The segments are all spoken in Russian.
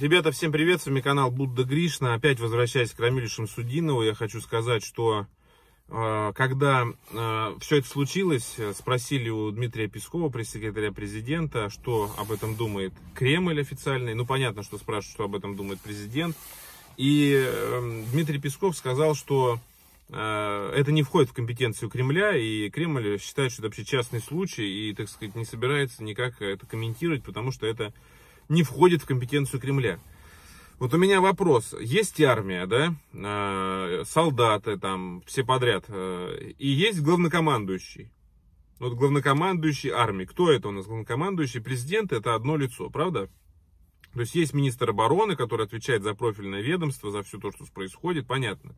Ребята, всем привет, с вами канал Будда Гришна. Опять возвращаясь к Рамилю Шамсудинову, я хочу сказать, что а, когда а, все это случилось, спросили у Дмитрия Пескова, пресс-секретаря президента, что об этом думает Кремль официальный. Ну, понятно, что спрашивают, что об этом думает президент. И эм, Дмитрий Песков сказал, что а, это не входит в компетенцию Кремля, и Кремль считает, что это вообще частный случай, и, так сказать, не собирается никак это комментировать, потому что это не входит в компетенцию Кремля. Вот у меня вопрос. Есть армия, да, э, солдаты там, все подряд, э, и есть главнокомандующий. Вот главнокомандующий армии. Кто это у нас главнокомандующий? Президент это одно лицо, правда? То есть есть министр обороны, который отвечает за профильное ведомство, за все то, что происходит, понятно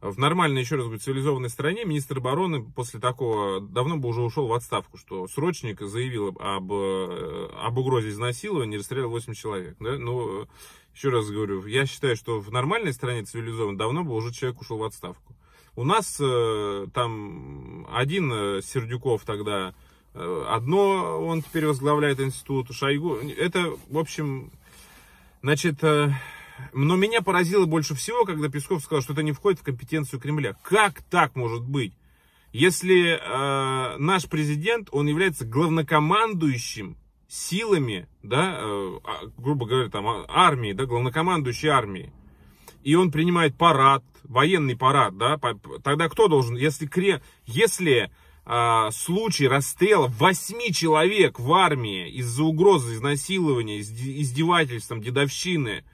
в нормальной, еще раз говорю, цивилизованной стране министр обороны после такого давно бы уже ушел в отставку, что срочник заявил об, об э, угрозе изнасилования, расстрелял 8 человек. Да? Ну, еще раз говорю, я считаю, что в нормальной стране цивилизованной давно бы уже человек ушел в отставку. У нас э, там один э, Сердюков тогда, одно он теперь возглавляет институт, Шойгу. Это, в общем, значит... Но меня поразило больше всего, когда Песков сказал, что это не входит в компетенцию Кремля. Как так может быть? Если э, наш президент, он является главнокомандующим силами, да, э, а, грубо говоря, там а, армии, да, главнокомандующей армии, и он принимает парад, военный парад, да, тогда кто должен, если, кре, если э, случай расстрела восьми человек в армии из-за угрозы изнасилования, издевательств, там, дедовщины,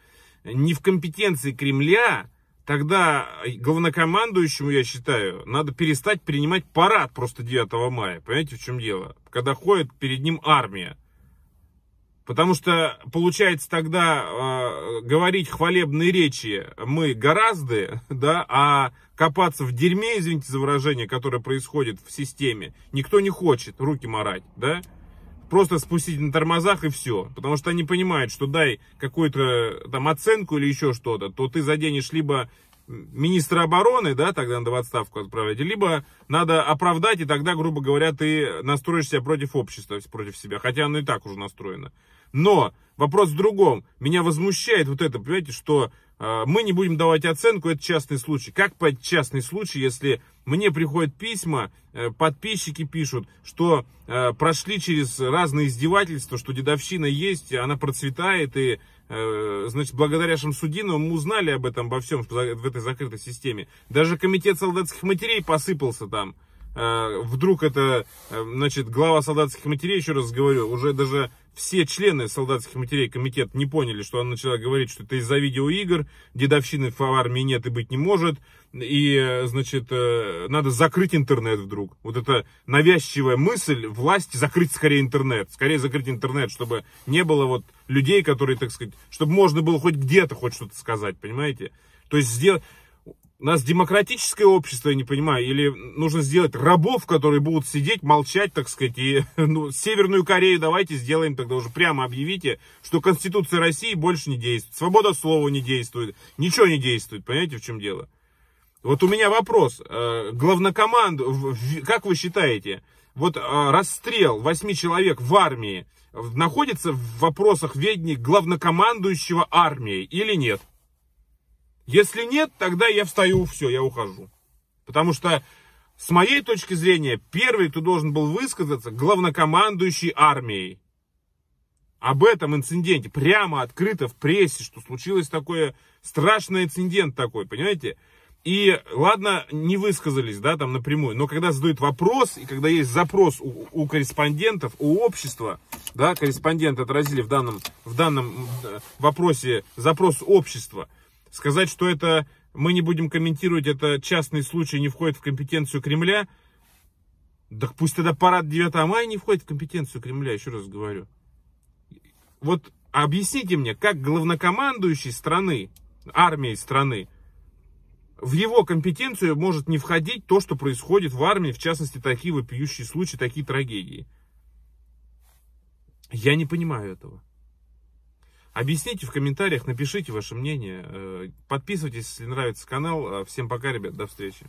не в компетенции Кремля, тогда главнокомандующему, я считаю, надо перестать принимать парад просто 9 мая. Понимаете, в чем дело? Когда ходит перед ним армия. Потому что, получается, тогда э, говорить хвалебные речи мы гораздо, да, а копаться в дерьме, извините за выражение, которое происходит в системе, никто не хочет руки морать да просто спустить на тормозах и все. Потому что они понимают, что дай какую-то там оценку или еще что-то, то ты заденешь либо министра обороны, да, тогда надо в отставку отправлять, либо надо оправдать, и тогда, грубо говоря, ты настроишь себя против общества, против себя, хотя оно и так уже настроено. Но вопрос в другом. Меня возмущает вот это, понимаете, что а, мы не будем давать оценку, это частный случай. Как под частный случай, если мне приходят письма, э, подписчики пишут, что э, прошли через разные издевательства, что дедовщина есть, она процветает, и, э, значит, благодаря Шамсудину мы узнали об этом, обо всем в этой закрытой системе. Даже комитет солдатских матерей посыпался там. Вдруг это, значит, глава солдатских матерей, еще раз говорю, уже даже все члены солдатских матерей комитета не поняли, что она начала говорить, что это из-за видеоигр, дедовщины в армии нет и быть не может, и, значит, э, надо закрыть интернет вдруг. Вот эта навязчивая мысль власти закрыть скорее интернет, скорее закрыть интернет, чтобы не было вот людей, которые, так сказать, чтобы можно было хоть где-то хоть что-то сказать, понимаете? То есть сделать у нас демократическое общество, я не понимаю, или нужно сделать рабов, которые будут сидеть, молчать, так сказать, и ну, Северную Корею давайте сделаем тогда уже прямо объявите, что Конституция России больше не действует, свобода слова не действует, ничего не действует, понимаете, в чем дело? Вот у меня вопрос, э, главнокоманду, как вы считаете, вот э, расстрел восьми человек в армии находится в вопросах ведения главнокомандующего армии или нет? Если нет, тогда я встаю, все, я ухожу. Потому что, с моей точки зрения, первый, кто должен был высказаться, главнокомандующий армией. Об этом инциденте, прямо открыто в прессе, что случилось такое, страшный инцидент такой, понимаете? И ладно, не высказались, да, там напрямую, но когда задают вопрос, и когда есть запрос у, у корреспондентов, у общества, да, корреспонденты отразили в данном, в данном э, вопросе запрос общества – Сказать, что это мы не будем комментировать, это частный случай не входит в компетенцию Кремля, Да, пусть тогда парад 9 мая не входит в компетенцию Кремля, еще раз говорю. Вот объясните мне, как главнокомандующий страны, армией страны, в его компетенцию может не входить то, что происходит в армии, в частности, такие вопиющие случаи, такие трагедии. Я не понимаю этого. Объясните в комментариях, напишите ваше мнение. Э, подписывайтесь, если нравится канал. Э, всем пока, ребят, до встречи.